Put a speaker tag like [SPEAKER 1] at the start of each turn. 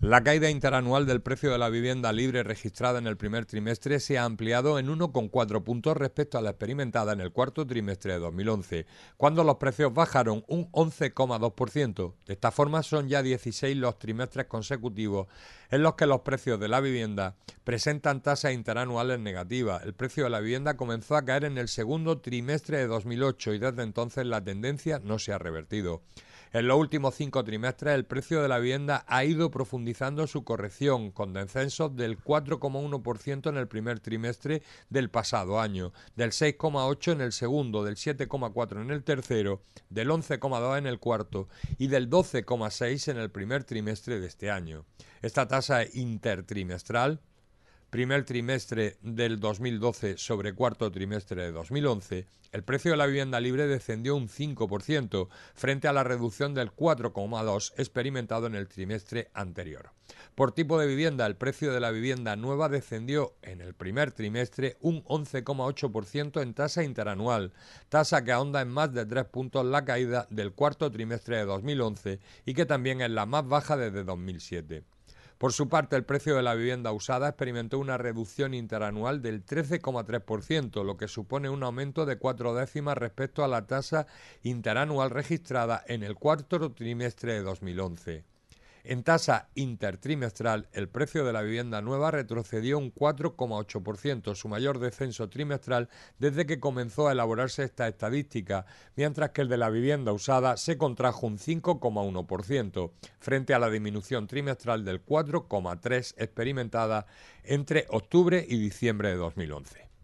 [SPEAKER 1] La caída interanual del precio de la vivienda libre registrada en el primer trimestre se ha ampliado en 1,4 puntos respecto a la experimentada en el cuarto trimestre de 2011, cuando los precios bajaron un 11,2%. De esta forma son ya 16 los trimestres consecutivos en los que los precios de la vivienda presentan tasas interanuales negativas. El precio de la vivienda comenzó a caer en el segundo trimestre de 2008 y desde entonces la tendencia no se ha revertido. En los últimos cinco trimestres el precio de la vivienda ha ido profundizando su corrección, con descensos del 4,1% en el primer trimestre del pasado año, del 6,8% en el segundo, del 7,4% en el tercero, del 11,2% en el cuarto y del 12,6% en el primer trimestre de este año. Esta tasa intertrimestral primer trimestre del 2012 sobre cuarto trimestre de 2011, el precio de la vivienda libre descendió un 5% frente a la reducción del 4,2% experimentado en el trimestre anterior. Por tipo de vivienda, el precio de la vivienda nueva descendió en el primer trimestre un 11,8% en tasa interanual, tasa que ahonda en más de 3 puntos la caída del cuarto trimestre de 2011 y que también es la más baja desde 2007. Por su parte, el precio de la vivienda usada experimentó una reducción interanual del 13,3%, lo que supone un aumento de cuatro décimas respecto a la tasa interanual registrada en el cuarto trimestre de 2011. En tasa intertrimestral, el precio de la vivienda nueva retrocedió un 4,8%, su mayor descenso trimestral desde que comenzó a elaborarse esta estadística, mientras que el de la vivienda usada se contrajo un 5,1%, frente a la disminución trimestral del 4,3% experimentada entre octubre y diciembre de 2011.